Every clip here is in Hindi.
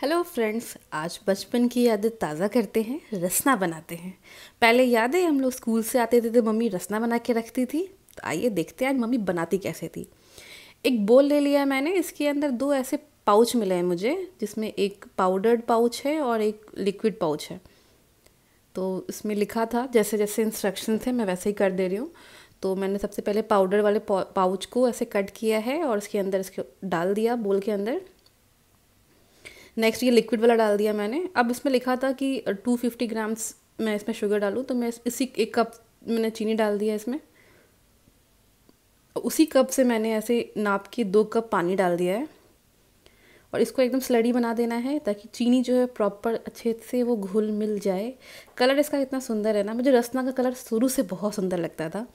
हेलो फ्रेंड्स आज बचपन की यादें ताज़ा करते हैं रसना बनाते हैं पहले याद है हम लोग स्कूल से आते थे तो मम्मी रसना बना के रखती थी तो आइए देखते हैं आज मम्मी बनाती कैसे थी एक बोल ले लिया मैंने इसके अंदर दो ऐसे पाउच मिले हैं मुझे जिसमें एक पाउडर्ड पाउच है और एक लिक्विड पाउच है तो इसमें लिखा था जैसे जैसे इंस्ट्रक्शन थे मैं वैसे ही कर दे रही हूँ तो मैंने सबसे पहले पाउडर वाले पाउच को ऐसे कट किया है और इसके अंदर इसके डाल दिया बोल के अंदर नेक्स्ट ये लिक्विड वाला डाल दिया मैंने अब इसमें लिखा था कि टू फिफ्टी ग्राम्स मैं इसमें शुगर डालूँ तो मैं इसी एक कप मैंने चीनी डाल दिया इसमें उसी कप से मैंने ऐसे नाप के दो कप पानी डाल दिया है और इसको एकदम स्लडी बना देना है ताकि चीनी जो है प्रॉपर अच्छे से वो घुल मिल जाए कलर इसका इतना सुंदर है ना मुझे रसना का कलर शुरू से बहुत सुंदर लगता था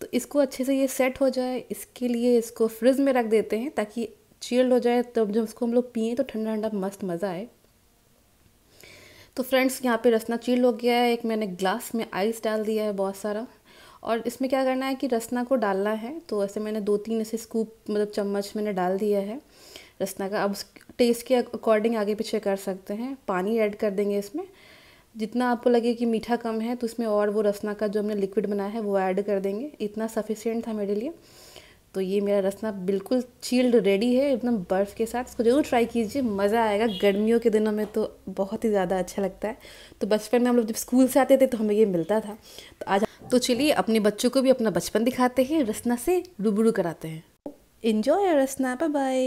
तो इसको अच्छे से ये सेट हो जाए इसके लिए इसको फ्रिज में रख देते हैं ताकि चील्ड हो जाए तब जब उसको हम लोग पिए तो ठंडा ठंडा मस्त मज़ा आए तो फ्रेंड्स यहाँ पे रसना चील्ड हो गया है एक मैंने ग्लास में आइस डाल दिया है बहुत सारा और इसमें क्या करना है कि रसना को डालना है तो ऐसे मैंने दो तीन ऐसे स्कूप मतलब चम्मच मैंने डाल दिया है रसना का अब टेस्ट के अकॉर्डिंग आगे पीछे कर सकते हैं पानी ऐड कर देंगे इसमें जितना आपको लगे कि मीठा कम है तो उसमें और वो रसना का जो हमने लिक्विड बनाया है वो ऐड कर देंगे इतना सफिशियंट था मेरे लिए तो ये मेरा रसना बिल्कुल चील्ड रेडी है एकदम बर्फ़ के साथ इसको ज़रूर ट्राई कीजिए मज़ा आएगा गर्मियों के दिनों में तो बहुत ही ज़्यादा अच्छा लगता है तो बचपन में हम लोग जब स्कूल से आते थे तो हमें ये मिलता था तो आज तो चलिए अपने बच्चों को भी अपना बचपन दिखाते हैं रसना से रूबरू कराते हैं इन्जॉय रसना बाय बाय